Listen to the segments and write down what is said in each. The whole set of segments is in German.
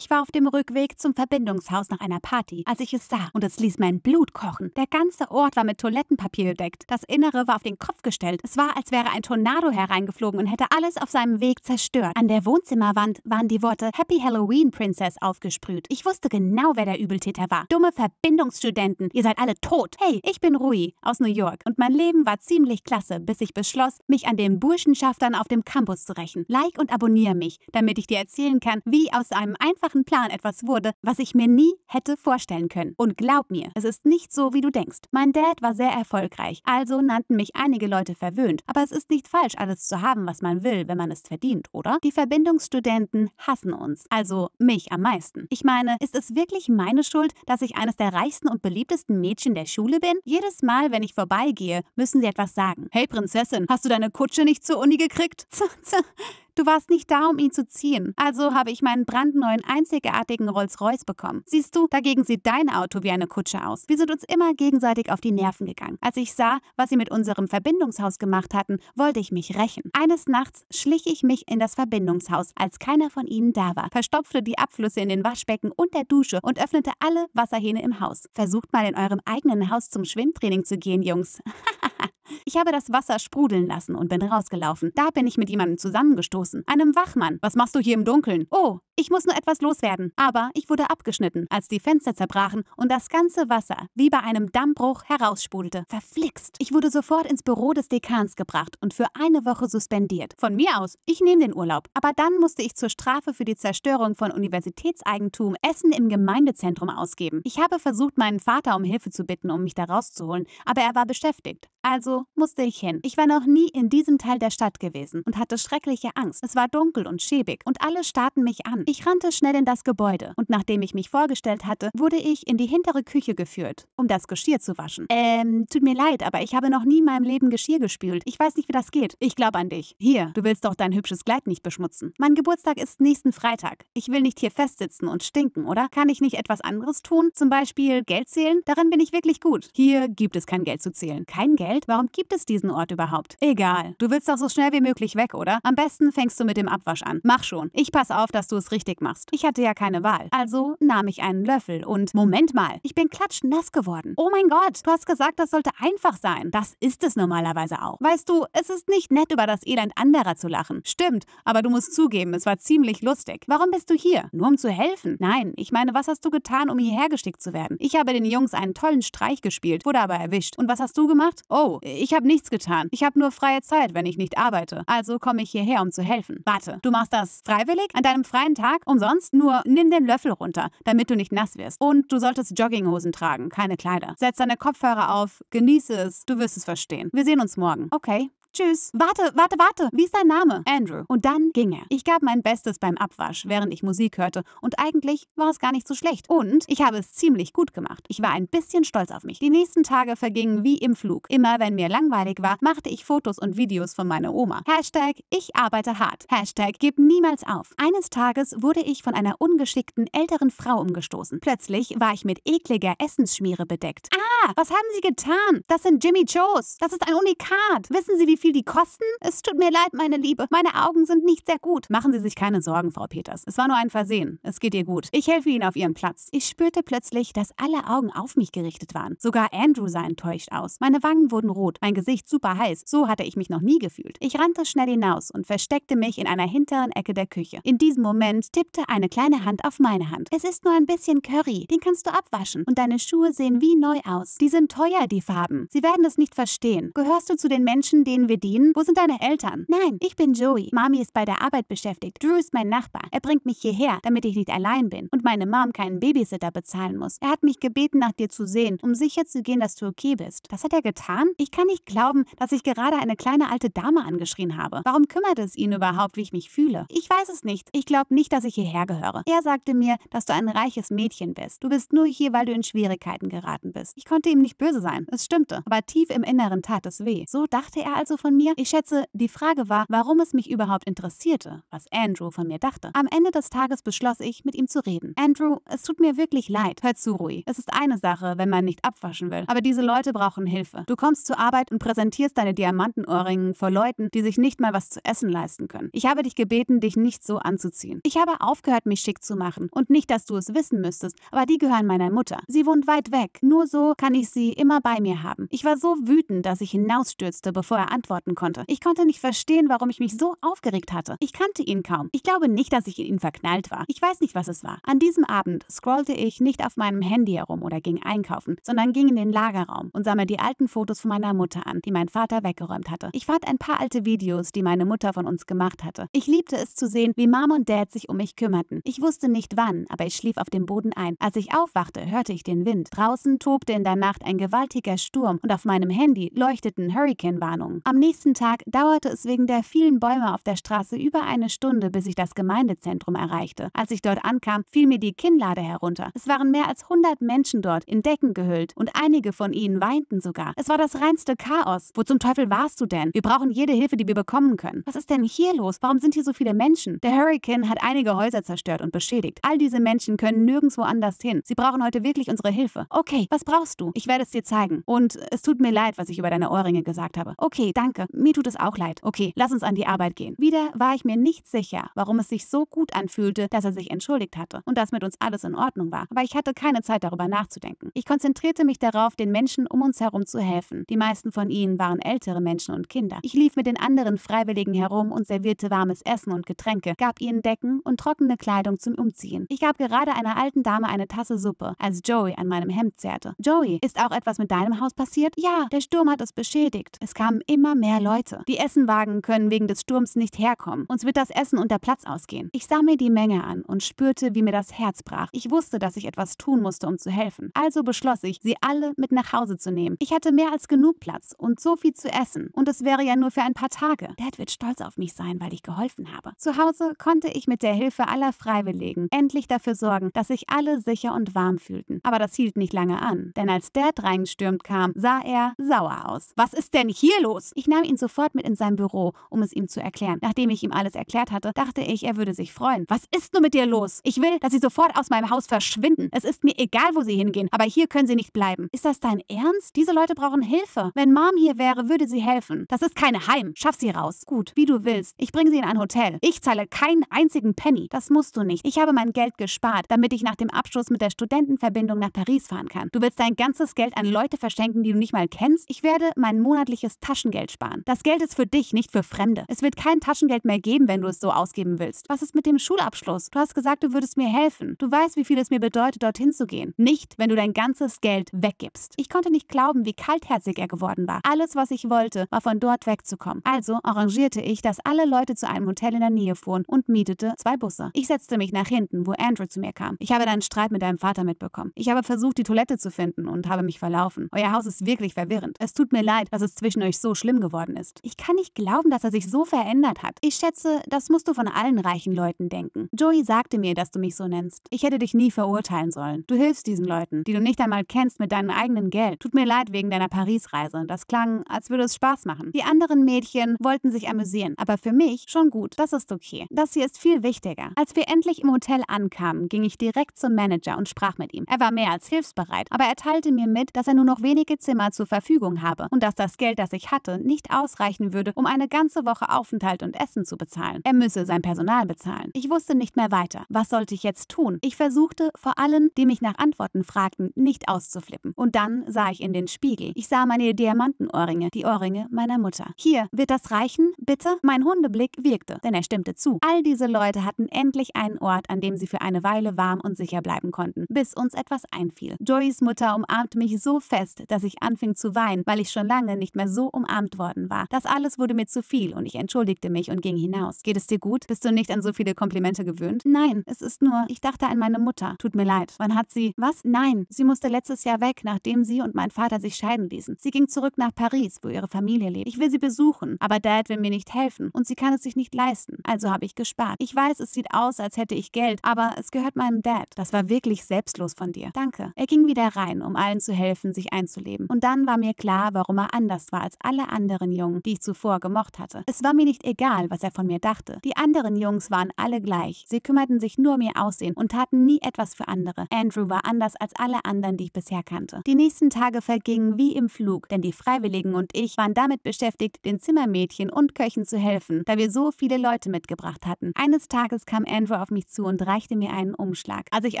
Ich war auf dem Rückweg zum Verbindungshaus nach einer Party, als ich es sah, und es ließ mein Blut kochen. Der ganze Ort war mit Toilettenpapier bedeckt. Das Innere war auf den Kopf gestellt. Es war, als wäre ein Tornado hereingeflogen und hätte alles auf seinem Weg zerstört. An der Wohnzimmerwand waren die Worte Happy Halloween Princess aufgesprüht. Ich wusste genau, wer der Übeltäter war. Dumme Verbindungsstudenten, ihr seid alle tot. Hey, ich bin Rui aus New York und mein Leben war ziemlich klasse, bis ich beschloss, mich an den Burschenschaftern auf dem Campus zu rächen. Like und abonniere mich, damit ich dir erzählen kann, wie aus einem einfachen einfachen Plan etwas wurde, was ich mir nie hätte vorstellen können. Und glaub mir, es ist nicht so, wie du denkst. Mein Dad war sehr erfolgreich, also nannten mich einige Leute verwöhnt, aber es ist nicht falsch, alles zu haben, was man will, wenn man es verdient, oder? Die Verbindungsstudenten hassen uns, also mich am meisten. Ich meine, ist es wirklich meine Schuld, dass ich eines der reichsten und beliebtesten Mädchen der Schule bin? Jedes Mal, wenn ich vorbeigehe, müssen sie etwas sagen. Hey Prinzessin, hast du deine Kutsche nicht zur Uni gekriegt? Du warst nicht da, um ihn zu ziehen. Also habe ich meinen brandneuen, einzigartigen Rolls-Royce bekommen. Siehst du, dagegen sieht dein Auto wie eine Kutsche aus. Wir sind uns immer gegenseitig auf die Nerven gegangen. Als ich sah, was sie mit unserem Verbindungshaus gemacht hatten, wollte ich mich rächen. Eines Nachts schlich ich mich in das Verbindungshaus, als keiner von ihnen da war, verstopfte die Abflüsse in den Waschbecken und der Dusche und öffnete alle Wasserhähne im Haus. Versucht mal in eurem eigenen Haus zum Schwimmtraining zu gehen, Jungs. Ich habe das Wasser sprudeln lassen und bin rausgelaufen. Da bin ich mit jemandem zusammengestoßen. Einem Wachmann. Was machst du hier im Dunkeln? Oh, ich muss nur etwas loswerden. Aber ich wurde abgeschnitten, als die Fenster zerbrachen und das ganze Wasser, wie bei einem Dammbruch, heraussprudelte. Verflixt. Ich wurde sofort ins Büro des Dekans gebracht und für eine Woche suspendiert. Von mir aus, ich nehme den Urlaub. Aber dann musste ich zur Strafe für die Zerstörung von Universitätseigentum Essen im Gemeindezentrum ausgeben. Ich habe versucht, meinen Vater um Hilfe zu bitten, um mich da rauszuholen, aber er war beschäftigt. Also musste ich hin. Ich war noch nie in diesem Teil der Stadt gewesen und hatte schreckliche Angst. Es war dunkel und schäbig und alle starrten mich an. Ich rannte schnell in das Gebäude und nachdem ich mich vorgestellt hatte, wurde ich in die hintere Küche geführt, um das Geschirr zu waschen. Ähm, tut mir leid, aber ich habe noch nie in meinem Leben Geschirr gespült. Ich weiß nicht, wie das geht. Ich glaube an dich. Hier, du willst doch dein hübsches Kleid nicht beschmutzen. Mein Geburtstag ist nächsten Freitag. Ich will nicht hier festsitzen und stinken, oder? Kann ich nicht etwas anderes tun? Zum Beispiel Geld zählen? Darin bin ich wirklich gut. Hier gibt es kein Geld zu zählen. Kein Geld? Warum gibt es diesen Ort überhaupt? Egal. Du willst doch so schnell wie möglich weg, oder? Am besten fängst du mit dem Abwasch an. Mach schon. Ich pass auf, dass du es richtig machst. Ich hatte ja keine Wahl. Also nahm ich einen Löffel und Moment mal, ich bin klatschnass geworden. Oh mein Gott, du hast gesagt, das sollte einfach sein. Das ist es normalerweise auch. Weißt du, es ist nicht nett, über das Elend anderer zu lachen. Stimmt, aber du musst zugeben, es war ziemlich lustig. Warum bist du hier? Nur um zu helfen? Nein, ich meine, was hast du getan, um hierher geschickt zu werden? Ich habe den Jungs einen tollen Streich gespielt, wurde aber erwischt. Und was hast du gemacht? Oh, ich habe nichts getan. Ich habe nur freie Zeit, wenn ich nicht arbeite. Also komme ich hierher, um zu helfen. Warte, du machst das freiwillig an deinem freien Tag? Umsonst? Nur nimm den Löffel runter, damit du nicht nass wirst. Und du solltest Jogginghosen tragen, keine Kleider. Setz deine Kopfhörer auf, genieße es, du wirst es verstehen. Wir sehen uns morgen. Okay. Tschüss. Warte, warte, warte. Wie ist dein Name? Andrew. Und dann ging er. Ich gab mein Bestes beim Abwasch, während ich Musik hörte. Und eigentlich war es gar nicht so schlecht. Und ich habe es ziemlich gut gemacht. Ich war ein bisschen stolz auf mich. Die nächsten Tage vergingen wie im Flug. Immer wenn mir langweilig war, machte ich Fotos und Videos von meiner Oma. Hashtag ich arbeite hart. Hashtag gib niemals auf. Eines Tages wurde ich von einer ungeschickten älteren Frau umgestoßen. Plötzlich war ich mit ekliger Essensschmiere bedeckt. Ah, was haben Sie getan? Das sind Jimmy Joes. Das ist ein Unikat. Wissen Sie, wie wie viel die kosten? Es tut mir leid, meine Liebe. Meine Augen sind nicht sehr gut. Machen Sie sich keine Sorgen, Frau Peters. Es war nur ein Versehen. Es geht ihr gut. Ich helfe Ihnen auf Ihren Platz. Ich spürte plötzlich, dass alle Augen auf mich gerichtet waren. Sogar Andrew sah enttäuscht aus. Meine Wangen wurden rot, mein Gesicht super heiß. So hatte ich mich noch nie gefühlt. Ich rannte schnell hinaus und versteckte mich in einer hinteren Ecke der Küche. In diesem Moment tippte eine kleine Hand auf meine Hand. Es ist nur ein bisschen Curry. Den kannst du abwaschen. Und deine Schuhe sehen wie neu aus. Die sind teuer, die Farben. Sie werden es nicht verstehen. Gehörst du zu den Menschen, denen wir dienen? Wo sind deine Eltern? Nein, ich bin Joey. Mami ist bei der Arbeit beschäftigt. Drew ist mein Nachbar. Er bringt mich hierher, damit ich nicht allein bin und meine Mom keinen Babysitter bezahlen muss. Er hat mich gebeten, nach dir zu sehen, um sicherzugehen, dass du okay bist. Das hat er getan? Ich kann nicht glauben, dass ich gerade eine kleine alte Dame angeschrien habe. Warum kümmert es ihn überhaupt, wie ich mich fühle? Ich weiß es nicht. Ich glaube nicht, dass ich hierher gehöre. Er sagte mir, dass du ein reiches Mädchen bist. Du bist nur hier, weil du in Schwierigkeiten geraten bist. Ich konnte ihm nicht böse sein. Es stimmte. Aber tief im Inneren tat es weh. So dachte er also von mir? Ich schätze, die Frage war, warum es mich überhaupt interessierte, was Andrew von mir dachte. Am Ende des Tages beschloss ich, mit ihm zu reden. Andrew, es tut mir wirklich leid. Hör zu, Rui. Es ist eine Sache, wenn man nicht abwaschen will. Aber diese Leute brauchen Hilfe. Du kommst zur Arbeit und präsentierst deine Diamantenohrringen vor Leuten, die sich nicht mal was zu essen leisten können. Ich habe dich gebeten, dich nicht so anzuziehen. Ich habe aufgehört, mich schick zu machen. Und nicht, dass du es wissen müsstest, aber die gehören meiner Mutter. Sie wohnt weit weg. Nur so kann ich sie immer bei mir haben. Ich war so wütend, dass ich hinausstürzte, bevor er antwortete beantworten konnte. Ich konnte nicht verstehen, warum ich mich so aufgeregt hatte. Ich kannte ihn kaum. Ich glaube nicht, dass ich in ihn verknallt war. Ich weiß nicht, was es war. An diesem Abend scrollte ich nicht auf meinem Handy herum oder ging einkaufen, sondern ging in den Lagerraum und sah mir die alten Fotos von meiner Mutter an, die mein Vater weggeräumt hatte. Ich fand ein paar alte Videos, die meine Mutter von uns gemacht hatte. Ich liebte es zu sehen, wie Mom und Dad sich um mich kümmerten. Ich wusste nicht wann, aber ich schlief auf dem Boden ein. Als ich aufwachte, hörte ich den Wind. Draußen tobte in der Nacht ein gewaltiger Sturm und auf meinem Handy leuchteten Hurricane-Warnungen. Am nächsten Tag dauerte es wegen der vielen Bäume auf der Straße über eine Stunde, bis ich das Gemeindezentrum erreichte. Als ich dort ankam, fiel mir die Kinnlade herunter. Es waren mehr als 100 Menschen dort, in Decken gehüllt, und einige von ihnen weinten sogar. Es war das reinste Chaos. Wo zum Teufel warst du denn? Wir brauchen jede Hilfe, die wir bekommen können. Was ist denn hier los? Warum sind hier so viele Menschen? Der Hurricane hat einige Häuser zerstört und beschädigt. All diese Menschen können nirgendwo anders hin. Sie brauchen heute wirklich unsere Hilfe. Okay, was brauchst du? Ich werde es dir zeigen. Und es tut mir leid, was ich über deine Ohrringe gesagt habe. Okay, danke. Danke, mir tut es auch leid. Okay, lass uns an die Arbeit gehen. Wieder war ich mir nicht sicher, warum es sich so gut anfühlte, dass er sich entschuldigt hatte und dass mit uns alles in Ordnung war. Aber ich hatte keine Zeit darüber nachzudenken. Ich konzentrierte mich darauf, den Menschen um uns herum zu helfen. Die meisten von ihnen waren ältere Menschen und Kinder. Ich lief mit den anderen Freiwilligen herum und servierte warmes Essen und Getränke, gab ihnen Decken und trockene Kleidung zum Umziehen. Ich gab gerade einer alten Dame eine Tasse Suppe, als Joey an meinem Hemd zerrte. Joey, ist auch etwas mit deinem Haus passiert? Ja, der Sturm hat es beschädigt. Es kamen immer mehr Leute. Die Essenwagen können wegen des Sturms nicht herkommen. Uns wird das Essen und der Platz ausgehen. Ich sah mir die Menge an und spürte, wie mir das Herz brach. Ich wusste, dass ich etwas tun musste, um zu helfen. Also beschloss ich, sie alle mit nach Hause zu nehmen. Ich hatte mehr als genug Platz und so viel zu essen. Und es wäre ja nur für ein paar Tage. Dad wird stolz auf mich sein, weil ich geholfen habe. Zu Hause konnte ich mit der Hilfe aller Freiwilligen endlich dafür sorgen, dass sich alle sicher und warm fühlten. Aber das hielt nicht lange an. Denn als Dad reingestürmt kam, sah er sauer aus. Was ist denn hier los? Ich ich nahm ihn sofort mit in sein Büro, um es ihm zu erklären. Nachdem ich ihm alles erklärt hatte, dachte ich, er würde sich freuen. Was ist nur mit dir los? Ich will, dass Sie sofort aus meinem Haus verschwinden. Es ist mir egal, wo Sie hingehen, aber hier können Sie nicht bleiben. Ist das dein Ernst? Diese Leute brauchen Hilfe. Wenn Mom hier wäre, würde sie helfen. Das ist keine Heim. Schaff sie raus. Gut, wie du willst. Ich bringe sie in ein Hotel. Ich zahle keinen einzigen Penny. Das musst du nicht. Ich habe mein Geld gespart, damit ich nach dem Abschluss mit der Studentenverbindung nach Paris fahren kann. Du willst dein ganzes Geld an Leute verschenken, die du nicht mal kennst? Ich werde mein monatliches Taschengeld Taschengeld sparen. Das Geld ist für dich, nicht für Fremde. Es wird kein Taschengeld mehr geben, wenn du es so ausgeben willst. Was ist mit dem Schulabschluss? Du hast gesagt, du würdest mir helfen. Du weißt, wie viel es mir bedeutet, dorthin zu gehen. Nicht, wenn du dein ganzes Geld weggibst. Ich konnte nicht glauben, wie kaltherzig er geworden war. Alles, was ich wollte, war von dort wegzukommen. Also arrangierte ich, dass alle Leute zu einem Hotel in der Nähe fuhren und mietete zwei Busse. Ich setzte mich nach hinten, wo Andrew zu mir kam. Ich habe deinen Streit mit deinem Vater mitbekommen. Ich habe versucht, die Toilette zu finden und habe mich verlaufen. Euer Haus ist wirklich verwirrend. Es tut mir leid, dass es zwischen euch so schlimm Mann geworden ist. Ich kann nicht glauben, dass er sich so verändert hat. Ich schätze, das musst du von allen reichen Leuten denken. Joey sagte mir, dass du mich so nennst. Ich hätte dich nie verurteilen sollen. Du hilfst diesen Leuten, die du nicht einmal kennst, mit deinem eigenen Geld. Tut mir leid wegen deiner Paris-Reise. Das klang, als würde es Spaß machen. Die anderen Mädchen wollten sich amüsieren, aber für mich schon gut. Das ist okay. Das hier ist viel wichtiger. Als wir endlich im Hotel ankamen, ging ich direkt zum Manager und sprach mit ihm. Er war mehr als hilfsbereit, aber er teilte mir mit, dass er nur noch wenige Zimmer zur Verfügung habe und dass das Geld, das ich hatte, nicht ausreichen würde, um eine ganze Woche Aufenthalt und Essen zu bezahlen. Er müsse sein Personal bezahlen. Ich wusste nicht mehr weiter. Was sollte ich jetzt tun? Ich versuchte, vor allen, die mich nach Antworten fragten, nicht auszuflippen. Und dann sah ich in den Spiegel. Ich sah meine Diamantenohrringe, die Ohrringe meiner Mutter. Hier, wird das reichen? Bitte? Mein Hundeblick wirkte, denn er stimmte zu. All diese Leute hatten endlich einen Ort, an dem sie für eine Weile warm und sicher bleiben konnten, bis uns etwas einfiel. Joeys Mutter umarmte mich so fest, dass ich anfing zu weinen, weil ich schon lange nicht mehr so umarmt geworden war. Das alles wurde mir zu viel und ich entschuldigte mich und ging hinaus. Geht es dir gut? Bist du nicht an so viele Komplimente gewöhnt? Nein, es ist nur, ich dachte an meine Mutter. Tut mir leid. Wann hat sie? Was? Nein, sie musste letztes Jahr weg, nachdem sie und mein Vater sich scheiden ließen. Sie ging zurück nach Paris, wo ihre Familie lebt. Ich will sie besuchen, aber Dad will mir nicht helfen und sie kann es sich nicht leisten. Also habe ich gespart. Ich weiß, es sieht aus, als hätte ich Geld, aber es gehört meinem Dad. Das war wirklich selbstlos von dir. Danke. Er ging wieder rein, um allen zu helfen, sich einzuleben. Und dann war mir klar, warum er anders war als alle anderen anderen Jungen, die ich zuvor gemocht hatte. Es war mir nicht egal, was er von mir dachte. Die anderen Jungs waren alle gleich. Sie kümmerten sich nur um ihr Aussehen und taten nie etwas für andere. Andrew war anders als alle anderen, die ich bisher kannte. Die nächsten Tage vergingen wie im Flug, denn die Freiwilligen und ich waren damit beschäftigt, den Zimmermädchen und Köchen zu helfen, da wir so viele Leute mitgebracht hatten. Eines Tages kam Andrew auf mich zu und reichte mir einen Umschlag. Als ich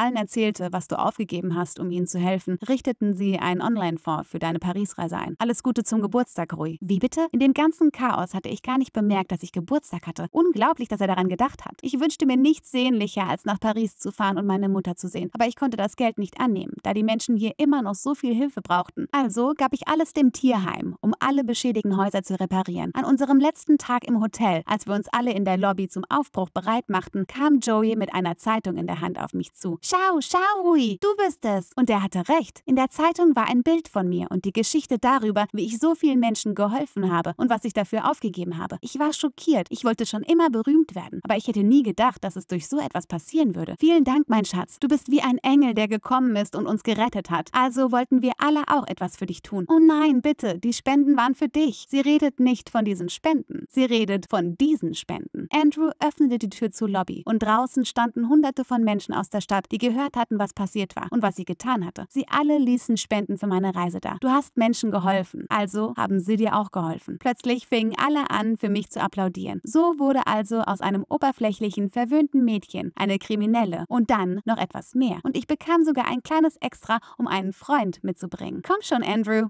allen erzählte, was du aufgegeben hast, um ihnen zu helfen, richteten sie einen Online-Fonds für deine Paris-Reise ein. Alles Gute zum Geburtstag, Rui. Wie wie bitte? In dem ganzen Chaos hatte ich gar nicht bemerkt, dass ich Geburtstag hatte. Unglaublich, dass er daran gedacht hat. Ich wünschte mir nichts sehnlicher, als nach Paris zu fahren und meine Mutter zu sehen. Aber ich konnte das Geld nicht annehmen, da die Menschen hier immer noch so viel Hilfe brauchten. Also gab ich alles dem Tierheim, um alle beschädigten Häuser zu reparieren. An unserem letzten Tag im Hotel, als wir uns alle in der Lobby zum Aufbruch bereit machten, kam Joey mit einer Zeitung in der Hand auf mich zu. Schau, schau, Rui, du bist es. Und er hatte recht. In der Zeitung war ein Bild von mir und die Geschichte darüber, wie ich so vielen Menschen geholfen geholfen habe und was ich dafür aufgegeben habe. Ich war schockiert. Ich wollte schon immer berühmt werden, aber ich hätte nie gedacht, dass es durch so etwas passieren würde. Vielen Dank, mein Schatz. Du bist wie ein Engel, der gekommen ist und uns gerettet hat. Also wollten wir alle auch etwas für dich tun. Oh nein, bitte, die Spenden waren für dich. Sie redet nicht von diesen Spenden. Sie redet von diesen Spenden. Andrew öffnete die Tür zur Lobby und draußen standen hunderte von Menschen aus der Stadt, die gehört hatten, was passiert war und was sie getan hatte. Sie alle ließen Spenden für meine Reise da. Du hast Menschen geholfen, also haben sie dir auch geholfen geholfen. Plötzlich fingen alle an, für mich zu applaudieren. So wurde also aus einem oberflächlichen, verwöhnten Mädchen eine Kriminelle und dann noch etwas mehr. Und ich bekam sogar ein kleines Extra, um einen Freund mitzubringen. Komm schon, Andrew,